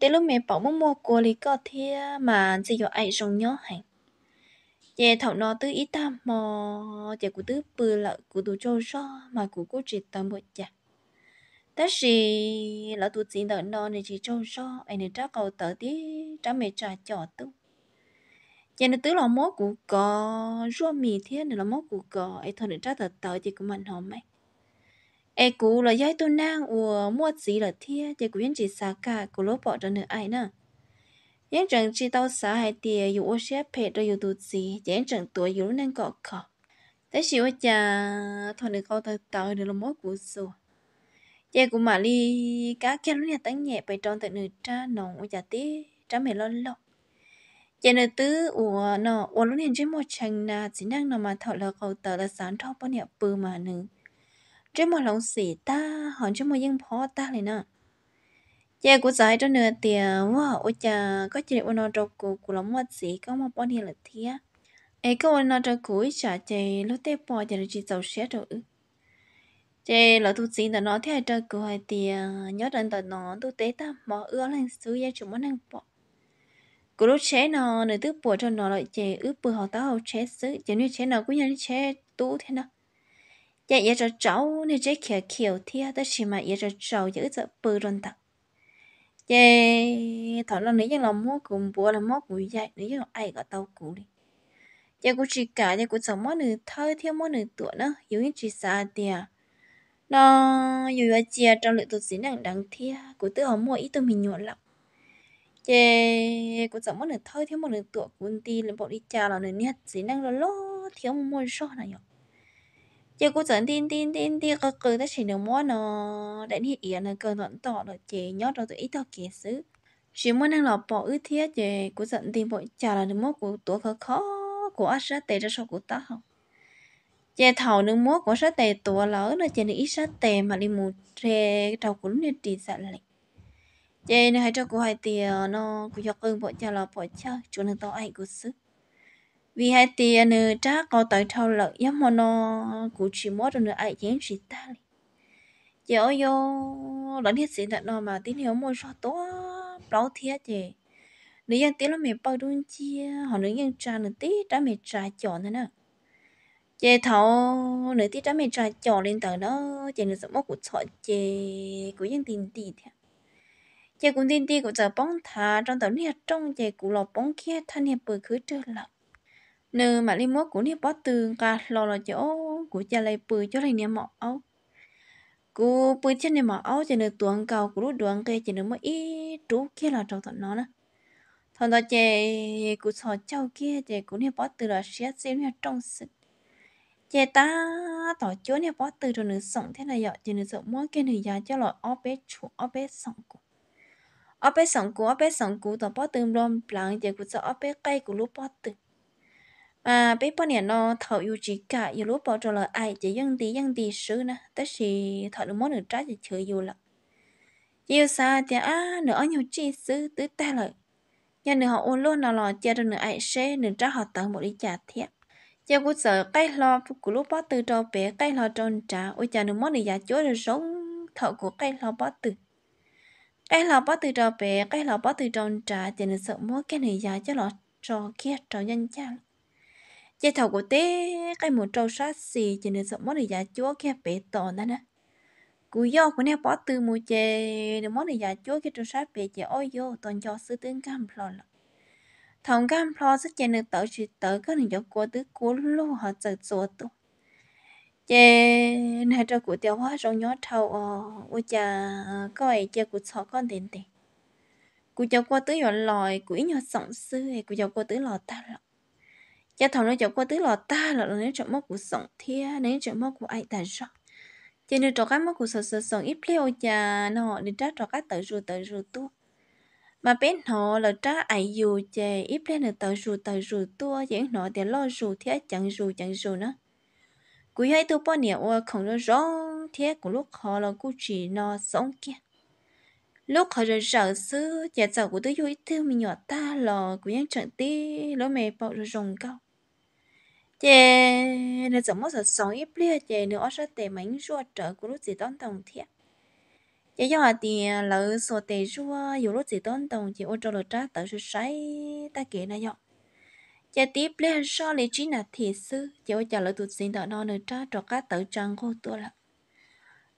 tới lúc mẹ bảo mua mua cô lý có thế mà chỉ có ai rong nhớ hẳn giờ thầu nó tư ít ta mò giờ cụ tư bự của cụ châu cho mà cụ cố chỉ tầm một chả tất gì là tụ chỉ đợi nó này chỉ cho rõ anh này trắc cầu tớ tí trắc mẹ trả cho tư giờ nó tứ là mốt của có rõ mì thế này là mốt của có ai thôi này trắc tớ tớ chỉ của mình hôm ấy là là tôi u mua chỉ chỉ chỉ tiền cả bỏ cho ai nữa, tao hai rồi tuổi khó, thế 哎，古了要多呢，我莫急了天，这古人只啥个古萝卜着呢爱呢。人整知道啥还的，有我些配着有肚子，人整多有能搞搞。但是我家 thôi được câu tao tao được là mối cú sù. Giờ cũng mà đi cá kia lúc nhà tán nhẹ bày tròn tại nửa cha nòng của nhà tí cha mẹ lo lo. Giờ nửa tứ ủa nọ ủa lúc nhà chơi một chân nà chỉ năng nọ mà thọ là câu tao là sáng thọ bao nhiêu bự mà nửa ta ta chơi của giải cho nửa tiền wow ôi chà có chị ôn nó cho cụ cụ lắm mất gì có mà bọn hiền là thế ấy có ôn nó cho cụ trả chơi lúc tết bỏ chơi là chỉ giàu xé rồi chơi là tu sĩ là nó thế cho cụ hai tiền nhớ đến tận nó tu tế ta bỏ ưa lên xứ gia chủ món ăn bỏ cụ lúc chế nó nửa tức bỏ cho nó lại chơi ướp bừa họ tao chế xứ chị như chế nó cũng như chế tu thế nào giờ giờ cho cháu nên chế kiểu kiểu thia tới khi mà giờ cho cháu giờ giờ bự rồi thật giờ thọ lần nãy giờ làm mốt cùng bữa là mốt buổi dậy nãy giờ ai có tàu cũ đi giờ cũng chỉ cả giờ cũng sống mốt nửa thơ theo mốt nửa tuổi nữa yếu chỉ xa tiệt nó dù là chia trong lượng tụt xí nặng đáng thia của tự hóm mỗi ít tụi mình nhuận lọc chê dạ, của sống mốt nửa thơ theo mốt nửa tuổi của ti là bọn đi chào là nửa nhật xí năng là lố thiếu một môi sọ này nhở giờ cô dẫn tin tin tin tin cơ cơ ta chỉ được mua nó đến hiện giờ là cơ vẫn tỏ được chị nhớ rồi tôi ít tao kể xứ chỉ muốn đang lọp bỏ ư thiết về cô dẫn tin bọn chả là được mua của tuổi khó khó của ác sát tệ ra sau của ta không chị thầu nước mua của sát tệ tuổi lỡ là chị nữ ít sát tệ mà đi một tre đầu của lúc này tiền sạch lại chị này hãy cho cô hai tiền nó cô cho cưng bọn chả là bỏ chả chú nó tao ai của xứ vì hai tiền à nữa trả có tới thâu lợi giống mà nó cũng chỉ mốt nữa ai dám chỉ ta đi chị ơi yo lần hết xin đặt nó mà tín hiệu môi so tố báo thiệt chị nếu như tiếng là mẹ bao đun chia họ nữ nhân trà nữa tí trả mẹ trà chọn thế nè chị thâu nữa tí trả mẹ trà chọn lên tới đó chị nữa sớm mốt của sợ chị của những tiền tí thế chị cũng tiền tí của giờ bóng thả trong tàu nè trong chị cũng lọt bóng kia thanh hiệp bự khứ trở lại Nư mà li mốt của nếp bó tương ca lo là chỗ của cha lấy bự chỗ này nè mọ ấu cú bự chân nè mọ ấu cho nư tuồng cầu của lúc đường cây cho nư mới ít trú kia là trong thật nó nè thằng đó chè cú sò châu kia chè cú nếp bó từ là xe xe nè trong sực chè ta tỏ chỗ nếp bó từ rồi nư sống thế này dọ cho nư sống mỗi cái nư già cho lọ ó bé chủ ó bé sống của ó bé sống của ó bé sống của tỏ bó tương lom lặng chè cú sợ ó bé cây của lúc bó tương à bé bao nhiêu nó thợ yêu chỉ cả yêu lúc bao cho là ai chỉ dân tí dân tí sứ nè tất sĩ thợ được món được trái chỉ chửi yêu là yêu xa thì à nửa anh nhiều chi sứ tứ ta lời nhà nửa họ ôn luôn nào lò chia được nửa ai xe nửa trái họ tặng một đi trả thiệt giờ cũng sợ cái lo của lúc bao từ cho bé cái lo tròn trả ôi cha nửa món được giả chúa được sống thầu của cái lo bao từ cái lo bao từ cho bé cái lo bao từ tròn trả chỉ nửa sợ mỗi cái nửa giả cho lọ trò kia trò nhân chăng chế thầu của té cái một trâu sát xì chỉ nên sợ món này giả chúa kia bể tòn đó nè cú do của nè bỏ từ mùa chè để món này giả chúa kia trâu sát bể chè ôi vô toàn cho sư tướng cam lo lọ thằng cam lo sẽ chè nên tự chỉ tự có này cho cô tứ cô lô họ tự chùa tu chè nè trâu của tiểu hóa trong nhớ thầu ờ cha chà coi chè của sọ con tiền tiền cú cháu qua tới nhỏ lòi cú nhỏ sống sư cú cháu qua tới lò ta lọ giờ thằng nó chọn qua tức là ta là nó chọn mắt của sống thia nó chọn mắt của ai ta rõ cho nên trò cái mắt của sợ sợ sống ít leo chà nó đi trá trò cái tự rùa tự rùa tua mà bên họ là trá ai dù chè ít lên được tự rùa tự rùa tua chẳng nó để lo rùa thia chẳng rùa chẳng rùa nữa cúi hai tôi bao nhiêu không rõ rõ thế của lúc họ là cú chỉ nó sống kia lúc họ rời rỡ sư chả giàu của tôi vui thương mình nhỏ ta lò của những trận tí lối mẹ bảo rồi rồng cao chè nó giống mất sợ sống ít lia chè nữa sẽ tệ mảnh rùa trở của lúc gì đón tổng thiệt chè do thì lỡ sổ tệ rùa dù lúc gì đón tổng chỉ ô trâu lợt trá tới sự say ta kể này nhọ chè tiếp lia so lý trí là thiệt sư chè ô chả lỡ tụt xin đỡ non nữa trá trọ cá tự trăng khô tôi lắm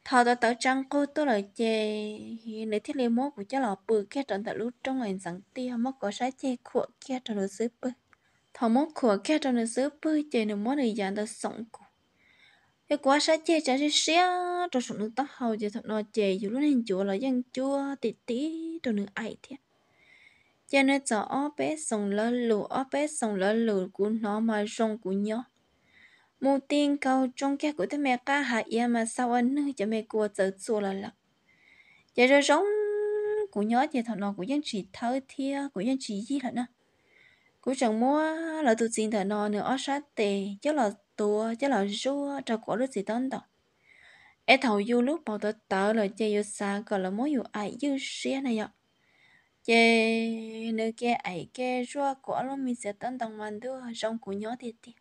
thọ tao tao trăng cô tôi là chè nếu thiết liên mốt của cháu là bự kia tròn tại lúc trong ngày sáng tia mất có sái chè khổ kia tròn được sứ bự thọ mốt khổ kia tròn được sứ bự chè nếu mốt này dạng tao sống cụ cái quá sái chè chả sẽ xé tròn sống được tóc hầu chè thật nó chè dù lúc nên chùa là dân chua tí tí tròn được ai thiệt cho nên cho ó bé sống lỡ lù ó bé sống lỡ lù của nó mà sống của nhau mô tiên câu trong các của thế mẹ cá hạ ya mà sau anh nơi cho mẹ của tự xua là lật giờ rồi giống của nhớ thì thằng nó của dân chỉ thơ thia của dân chỉ gì là nè của chẳng mua là tụi xin thằng nó nữa ở sát tề chứ là tua chứ là rua cho của đứa gì tấn tộc em thầu du lúc bảo tớ tớ là chơi yêu xa còn là mối yêu ai yêu xe này ạ chơi nơi kia ấy kia rua của lúc mình sẽ tấn tộc mình đưa rong của nhớ thì tiệt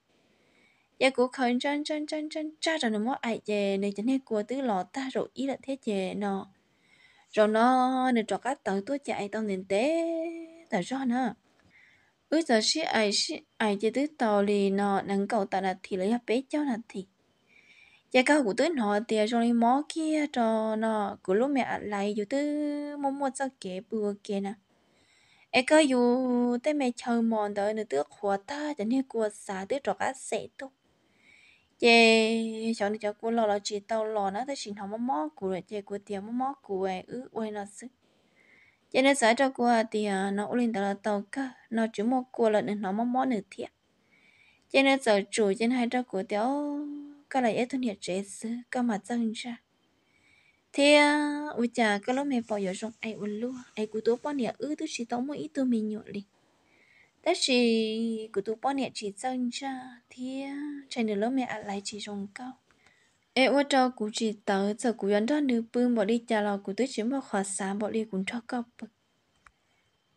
giờ dạ, cũng khẩn trân trân trân trân cha rồi nó mất ai về nên chẳng hay của tứ lọ ta rồi ý là thế về nó rồi nó nên cho các tàu tôi chạy tàu nền tế tàu rõ nữa ước giờ xí ai xí ai chỉ tứ tàu thì nó nâng cầu tàu là thì lấy bé cháu là thì giờ cao của tứ nó thì rồi mó kia cho nó của lúc mẹ lại dù tứ mong muốn cho kẻ bừa kẻ nè ai có dù tới mẹ chờ mòn tới nữa tước khóa ta chẳng hay của xả tứ trọ cá sẽ tốt chế cháu này cháu cô lò là chị tàu lò nó tới xin không mó của rồi chị của tiền mó mó của ứ quay nó xứ chế nên sợ cho cô thì à, nó lên tàu là tàu cơ nó chỉ một cô là nó mó mó nửa thiệt chế nên sợ chủ chế hai cho của tiệm cái là ít thân nhiệt chế xứ cái mà chân ra thế à, ui chà cái lúc mẹ bỏ giờ trong ai luôn, ai của tôi bỏ nhà ứ tôi chỉ tao mỗi ít tôi mình nhộn liền đó chỉ chỉ chỉ chỉ cho, 但是古都半年只增加天，才能老面阿来只上高。哎，我找古只到这古人到女本 bỏ đi trả lo 古 tới chỉ một khóa sáng bỏ đi cũng cho các bậc.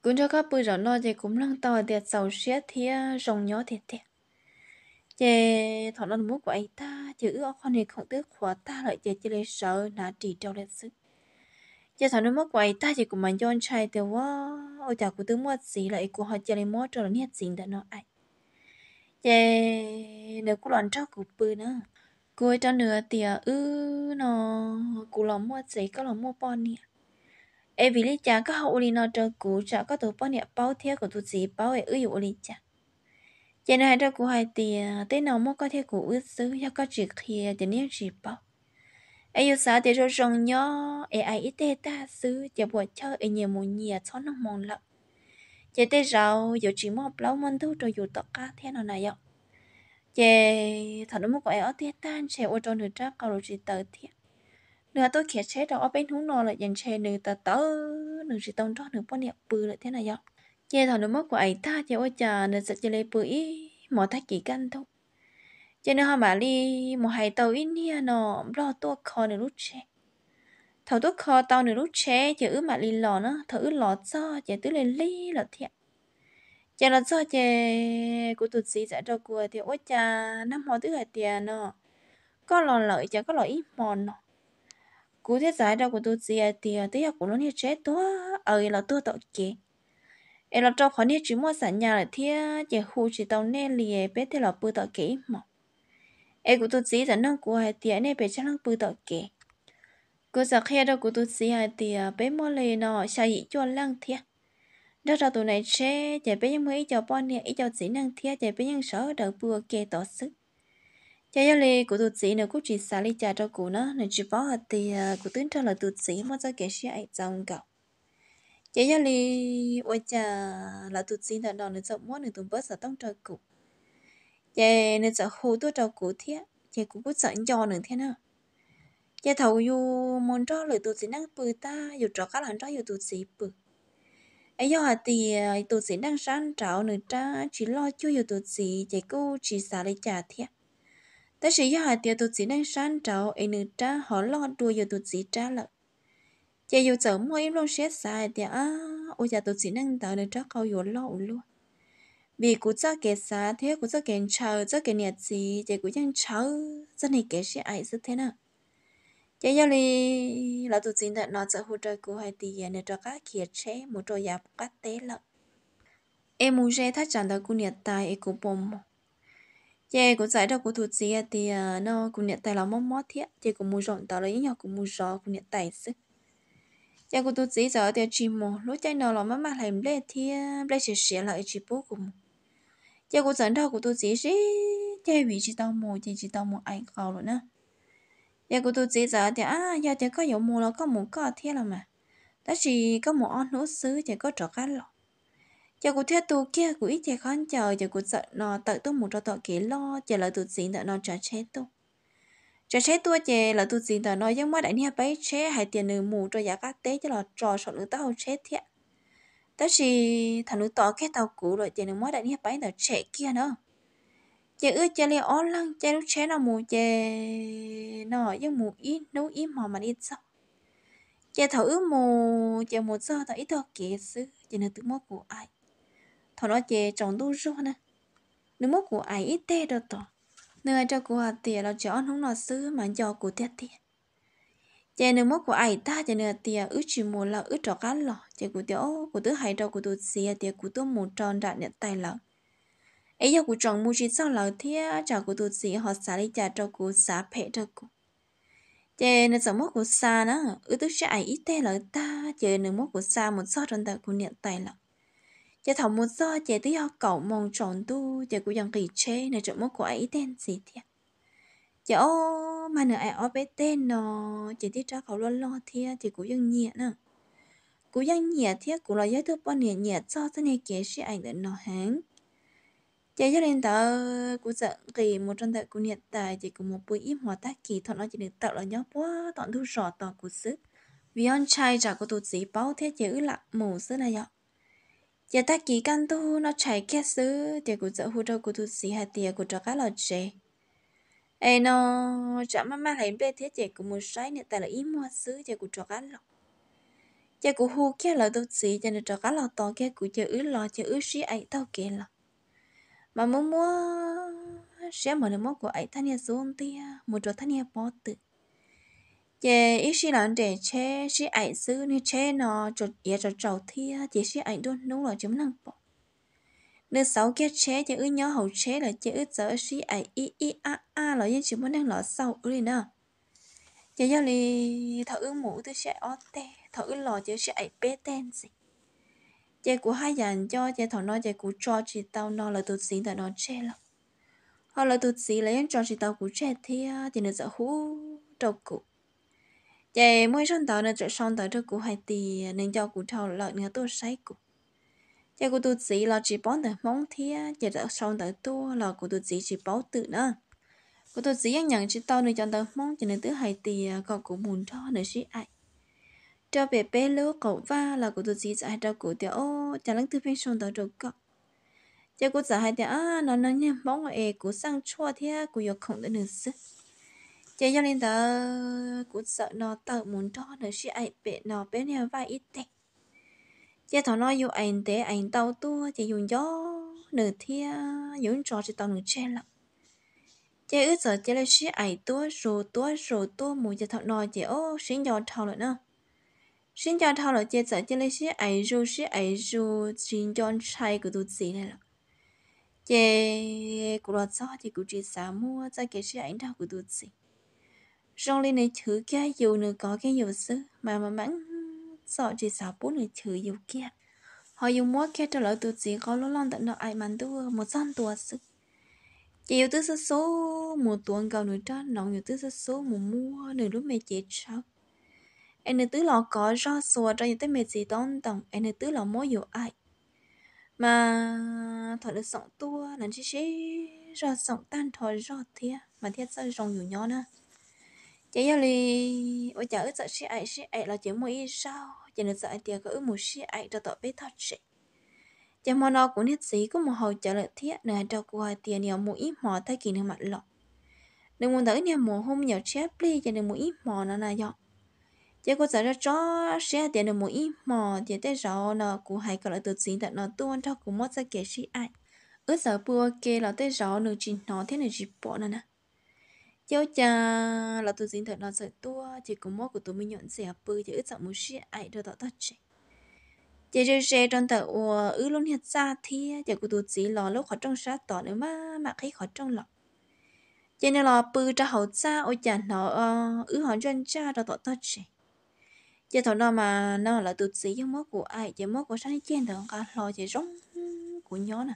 Cũng cho các bậc rồi nó thì cũng lăng tàu để giàu xe thiên rồng nhỏ thiệt thiệt. Chè thọ nó muốn của ấy ta chữ ước con thì không tức khóa ta lại chè chỉ lấy sợ là chỉ trâu lên sức. Chè thọ nó muốn của ấy ta chỉ cũng mà yon trai từ quá ô chả cụ tư mua gì lại của họ chơi lấy mua cho nó nhiệt gì đã nó ai chè nếu cụ lòn cho cụ bự nữa cụ cho nửa tiền ư ừ, nó cụ lòn mua gì có lòn mua bon nè em vì lý chả có hậu uli nó cho cụ chả có tổ bon nè bao thiệt của tụi gì bao ấy ư dụ lý chả chè này cho cụ hai tiền tên nào mua có thiệt của ư xứ cho có chuyện kia thì nên chỉ bao ai yêu sao thì cho rồng nhớ ai ai ít tê ta xứ để bỏ chơi ai nhiều mùa nhiều cho nó mòn lợ chế tê rau giờ chỉ một lâu mân thu rồi dù tọt cá thế nào này ạ chế thằng nó muốn gọi ở tê tan chế ô cho nửa trác cầu rồi chỉ tờ thiệt nửa tôi khía chế đó ở bên hướng nọ là dành chế nửa tờ tớ nửa chỉ tông đó nửa bao nhiêu bự lại thế này ạ chế thằng nó mất của ấy ta chế ô chờ nửa sẽ chơi lấy bự mọi thách chỉ căn thôi cho nên họ mà đi một hai tàu in nha nó lo tua kho nữa lúc che thầu tua kho tàu nữa lúc che chờ ứ mà đi lò nó thử lò cho chờ tứ lên ly là thiệt chờ nó cho chờ của tụt sĩ giải đầu của thì ôi cha năm họ tứ hai tiền nó có lò lợi chờ có lò ít mòn nó cú thế giải đầu của tụt sĩ thì tứ học của nó như chết tua ở ờ, là tua tội kì em là trong khoản nhất chỉ mua sản nhà là thiệt chờ khu chỉ tàu nên lìa bé thế là bự tội kì mà ai cũng tu sĩ là nó của hai tiền này bây giờ nó bự tọt kì cô giờ khi đó cô tu sĩ hai tiền bé mò lề nó sao gì cho lăng thiệt đó là tụi này sẽ chạy bé những mấy cho bon này ít cho sĩ năng thiệt chạy bé những sở đỡ bừa kề tỏ sức chạy giáo lý của tu sĩ nữa cũng chỉ xả lý cha cho cụ nó nên chỉ bỏ hạt thì của tướng cho là tu sĩ mới cho kẻ sĩ ấy trong cậu chạy giáo lý ôi cha là tu sĩ là đòn được rộng muốn được tụng bớt sở tông trời cụ giờ nên sợ hồ tôi trâu cụ thế giờ cũng có sợ cho nữa thế nào giờ thầu dù muốn cho lời tôi sẽ năng bự ta dù cho các lần cho dù tôi sẽ bự ấy do thì tôi sẽ đang sáng trảo nữa ta chỉ lo chưa dù tôi sẽ, chỉ cô chỉ xả lấy trả thế tại sự do thì tôi sẽ đang sáng trảo ấy nữa ta họ lo đua dù tôi sẽ trả lợi giờ dù sợ mỗi lúc xét xài thì à ôi giờ tôi sẽ đang tạo nữa cho câu dù lo luôn vì cú cho cái xá thế cú cho cái chờ cho cái nhiệt gì thì cú chẳng chờ cho này cái sẽ ai rất thế nào chế do đi là tụi chính đã nó cho hỗ trợ cú hai tỷ, để cho các kia chế một trò giáp các tế lợi. em muốn chế thắt chẳng đó cú nhiệt tài em cú bom chế cú giải đó à, cú tụi chính thì nó cú nhiệt tài là mót mót thế chỉ cú mua rộng đó là nhỏ cú mua rõ cú nhiệt tài sức chế cú tụi chính giờ thì chỉ một lúc chơi nào là má má làm lệ thì lệ sẽ sẽ lại chỉ bố của 结果枕头骨都只是在位置到木，只是到木挨高了呢。结果都只在点啊，要点个有木了，个木个贴了嘛。但是个木按螺丝，点个着干了。结果贴 đồ kia của ít thiệt khăn chờ, 结果 sợ nó tự tôi một cho tôi kỹ lo, chờ là tôi chỉ đợi nó trả chế tôi. Trả chế tôi chờ là tôi chỉ đợi nó giống mà đại nha bấy chế hay tiền nửa mù cho giá các tế cho là trò sợ nữa tao chế thiệt ta chỉ thằng nữ tỏ cái tàu cũ rồi chị nữ mới đã đi bánh tàu trẻ kia nữa chị ước chị li ó lăng chị lúc trẻ nào mùa chị nọ giống mùa ít nấu ít mà mà đi sao chị thở ước mù chị mù giờ tao ít tao kể sự chị nữ tự mua của ai thằng nó chị chọn đu rô nè nữ mua của ai ít tê đâu tỏ nơi cho của tiền là chọn không nó xứ mà cho của tiền tiền chị nữ mốc của ai ta chị nữ tia ước chỉ một là ước trọ cá lọ chị của tiểu của tứ hai trâu của tụi xìa tia của tụi một tròn đạt nhận tay lọ ấy giờ của tròn mua chỉ sau lọ thia chả của tụi xì họ xả đi chả trâu của xả phe trâu của chị nữ sống mốc của xa nó ước tứ sẽ ai ít tay lợ ta chị nữ mốc của xa một so tròn đạt của nhận tay lọ chị thảo một so chị tứ họ cậu mong tròn tu chị của dòng kỳ chế này trộm mốc của ít tên gì thiệt Dạ mà nữa ai ở bên tên nó, chỉ đi cho khẩu luôn lo thì à, thì cũng dân nhẹ nè. Cũng dân nhẹ thia cũng là giới thức bọn nhẹ nhẹ cho thế này kể sĩ ảnh đến nó hán. Chỉ cho nên tớ của giận kỳ một trong tớ của hiện tài chỉ cũng một buổi im hòa tác kỳ thọ nó chỉ được tạo là nhóc quá tọn thu rõ tỏ của sức. Vì on trai trả của tụt sĩ báo thế chữ là mù sức là dọc. Giờ tác kỳ căn tu nó chạy kết xứ thì của sợ hỗ trợ của tụt sĩ hay tiền của trợ các lò trẻ ai nó chả mà mà lại bé thế chị cũng muốn say nè tại là ít mua xứ chị cũng cho cá lọc chị cũng hù kia là tốt chị cho nên cho cá lọc to kia cũng chị ứ lo chị ứ xí ấy tao kia là mà muốn mua sẽ mở được mốt của ấy thanh niên xuống tia một chỗ thanh niên bỏ tự chị ít xí là để che xí ấy xứ như che nó cho ý cho trầu thia chị xí ấy đun đúng là chấm năng bỏ nên sau kia chế chứ ư nhớ hậu chế là chữ ư giờ xí ấy i i a a là yên chữ muốn đang lọ sau ư đi nè chứ giờ thì thở ư mũ tôi sẽ ót tê thở ư lọ chứ sẽ ấy bê tên gì chứ của hai dàn cho chứ thọ nói chứ của cho chị tao nó là tụt xí tại nó chế lắm họ là tụt xí lấy cho chị tao của chế thì thì nó giờ hú đầu cụ chứ mỗi sáng tao nên trở sáng tao trước của hai tỷ nên cho của thọ lợi nữa tôi say cụ giờ cô tôi chỉ là chỉ bán được món thia giờ đã xong tới tua là cô tôi chỉ chỉ bảo tự nữa cô tôi chỉ nhận chỉ tao nơi chọn tới món cho nên thứ hai thì à, còn cũng muốn cho nơi chứ ai cho bé bé lứa cậu va là cô tôi chỉ giải cho cổ tiểu ô chả lắng thứ phiên xong tới được cậu giờ cô giải thì à nó nó nhé món ấy cô sang chua thia cô យក không tới nữa chứ giờ cho nên tớ cô sợ nó tớ muốn cho nơi chứ ai bé nó bé nhà vai ít đẹp chị thọ nói dù anh để anh tàu tua chị dùng gió nửa thia dùng trò chị tàu nửa che lặng chị ước giờ chị lấy xí ảnh tua rồi tua rồi tua mùi giờ thọ nói chị ô xin gió thọ lại nữa xin gió thọ lại chị giờ chị lấy xí ảnh rồi xí ảnh rồi xin gió chạy của tụi gì này lặng chị của loạt gió chị của chị xả mua ra cái xí ảnh thọ của tụi gì. rong lên này thử cái dù nửa có cái dù sự mà mà mắng sợ chỉ sợ bố người chữ yêu kia họ dùng mua kia cho lại tụi chỉ có lỗ lon tận nợ ai mắn tôi một trăm tua sức chị yêu tư số số một tuần cầu nữa cho, nóng nhiều tư số số một mua nửa lúc mẹ chị sao em tứ lọ có ra sùa cho những cái mẹ chị tông tổng em tứ lọ mỗi dù ai mà thọ được sống tua là chỉ chỉ ra sống tan thôi, ra thia mà thiết sao rong nhiều nhỏ nữa chị giờ li ở chợ sợ chị ấy chị ấy là chỉ mới sao chị nên sợ tiệc cứ một chị ấy cho tội với thật chị chị mà nó cũng hết gì có một hồi trả lời thiết nè cho cô hai tiền nhiều mũi ít mò thay kỳ nữa mặt lọ đừng muốn tới nhiều mùa hôm nhiều chép đi cho nên mũi ít mò nó là dọn chị có sợ ra cho xe tiền được mũi ít mò thì tới rõ nó cũng hay còn là từ gì tận nó tuôn cho cũng mất ra kể chị ấy ước sợ bùa kê là tới rõ nửa chỉ nó thế nửa chỉ bỏ nè nè Cháu cha là tụi dính thật là sợ tua chỉ có mỗi của tụi mình nhận sẽ bự chỉ ít sợ một xí ai đó tao chị chỉ chơi xe trong tờ ủa ứ luôn hiện ra thì chỉ của tụi chỉ lò lúc khỏi trong sát tỏ nữa mà mà khi khỏi trong lọ chỉ nên là bự cho hậu cha ôi chả nó ư họ chân cha đó tao tao chị chỉ thằng đó mà nó là tụi chỉ giống mỗi của ai chỉ mỗi của sáng trên thằng cả lò chỉ rong của nhó nè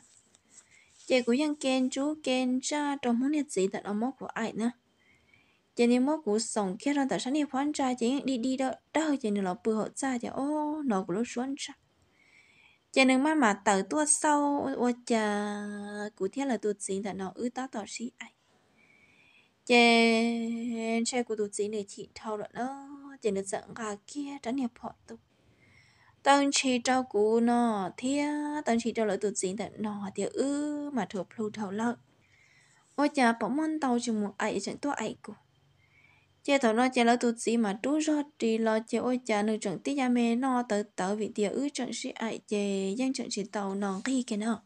của dân chú cha trong muốn chị cũng ยังเกณฑ์จูเกณฑ์จ้าตรงมุ้งเนี่ยจีแต่เอามอกว่าไอ้นะ chị nếu mốt của sòng kia rồi tại sáng đi phán trai chị đi đi đó đâu chị nên là bự hộ cha chị ô nó của lúc xuống cha chị nên má mà tự tua sau ô cha cụ thiết là tụt gì tại nó ư ta tỏ sĩ ai chị xe của tụt gì này chị thâu rồi đó chị nên giận gà kia tránh hiệp họ tục tân chỉ cho cú nó thia tân chỉ cho lỡ tụt gì tại nó thì ư mà thuộc thầu lợn ôi chà bỗng mân tàu chừng một ấy chẳng tôi ấy cũ chơi thầu nó chơi lỡ tụt gì mà trú rót trì lo chơi ôi chà nữ chẳng tí ya mê nó tới tới vị tia ư chẳng sĩ ấy chơi giang chẳng chỉ tàu nó khi kia nó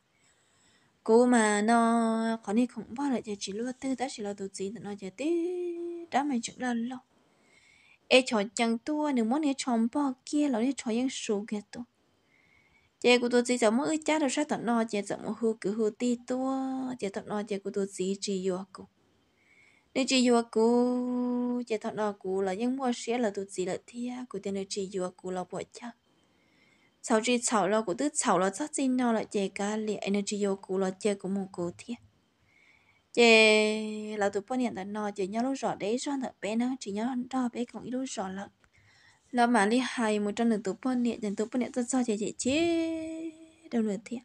cú mà nó có đi không bao lại chơi chỉ lúa tư đã chỉ lỡ tụt gì nó chơi tí đã mày chẳng lần lâu ai cho chẳng tua nếu muốn ai chọn bỏ kia là ai cho những số kia tu chị của tôi chỉ cho mỗi cha được sát tận nó chị cho mỗi hư cứ hư ti tua chị tận nó chị của tôi chỉ chỉ yêu cô nếu chỉ yêu cô chị tận nó cô là những mua sẽ là tôi chỉ là thia của tên nếu chỉ yêu cô là bỏ cha sau chỉ sau là của tôi sau là chắc gì nó là chị cả liền energy yêu cô là chị của một cô thia chị là tụi con hiện tại nó chị nhớ lúc rõ đấy cho thợ bé nó chị nhớ đó bé cũng ít lúc rõ lắm là mà đi hài một trong lần tụi con hiện dành tụi con hiện rất cho chị chị chế đâu được thiệt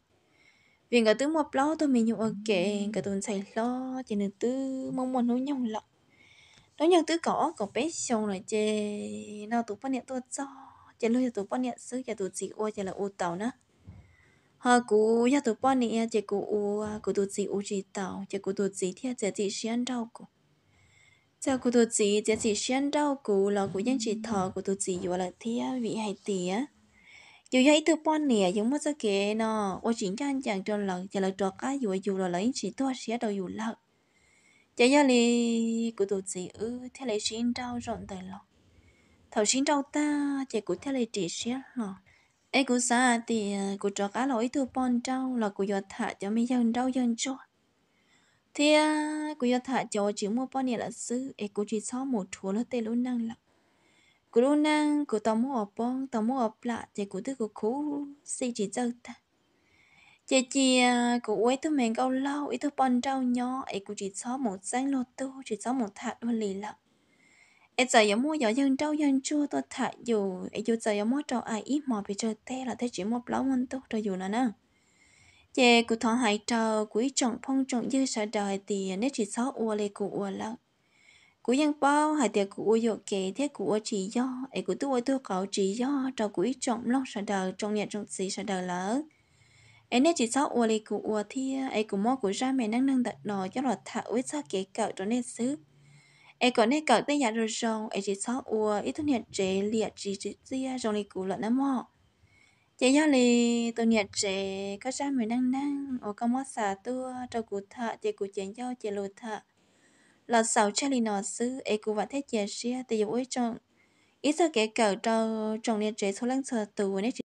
vì cả tứ một lo tôi mình nhung ok cả tuần xài lo chị nữ tứ mong muốn nó nhung lắm đó nhung tứ cỏ cỏ bé xong rồi chị nào tụi con hiện tôi cho chị luôn lúc tụi con hiện sức chị tụi chị ôi chị là ô tàu nữa họ ờ, cú ya tụ bọn này chỉ cú u à, cú tụ chỉ u chỉ tàu chỉ cú tụ chỉ thiệt chỉ chỉ xuyên đầu cú chỉ cú tụ chỉ chỉ chỉ xuyên đau cú là cú nhân chỉ thọ cú tụ chỉ vừa là thiệt vị hay tía dù vậy tụ bọn này giống mất cái kế nó ô chính chàng chàng trong lòng chỉ là trò cá vừa dù là lấy chỉ thua xé đầu dù lợn chỉ do li cú tụ chỉ ư thế lấy xuyên đau rộn tới lòng thầu xuyên đau ta chỉ cú thế lấy chỉ xuyên lòng ai cũng xa thì cô ờ, cho cá lỗi thua bon trâu là cô giọt thả cho mấy dân đâu dân cho thì ờ, cô giọt thả cho chữ mua bon này là sư ai cô chỉ sau một chỗ là tên luôn năng lắm cô luôn năng cô tao mua ở bon tao mua ở lạ thì cô tức cô cố xì chỉ giật ta chị ờ, chị cô ấy tôi mình câu lâu ít thua bon trâu nhỏ ai cô chỉ sau một sáng lô tu chỉ sau một thả luôn lì lắm ấy giờ giờ mua giờ dân trâu dân chua tôi thả dù ấy dù giờ giờ mua trâu ai ít mò bị chơi té là thế chỉ một lão quân tôi trâu dù nữa nè chè cụ thọ hải trâu quý trọng phong trọng dư sợ đời thì nếu chỉ sáu ua lê cụ ua lão cụ dân bao hải tiệc cụ ua dọ kề thế cụ ua chỉ do ấy cụ tôi tôi cậu chỉ do trâu quý trọng long sợ đời trong nhà trong gì sợ đời lỡ ấy nên chỉ sau ua lì cụ ua thì ấy cũng mua của ra mẹ năng năng đặt nó cho lọt thả với sao kể cậu cho nên xứ ai còn nên cậu tên nhà rồi rong ai chỉ sót ua ít thu nhận chế liệt chỉ chỉ tia trong đi cũ lợn lắm mò chế do lì tu nhận chế có ra mình đang đang ở công mót xả tua trâu cụ thợ chế cụ chế do chế lùi thợ lọt sáu cha lì nọ sư ai cụ vặt thế chế xia từ dấu ôi trong ít sao kể cậu trâu trong nhận chế số lần sợ tù nên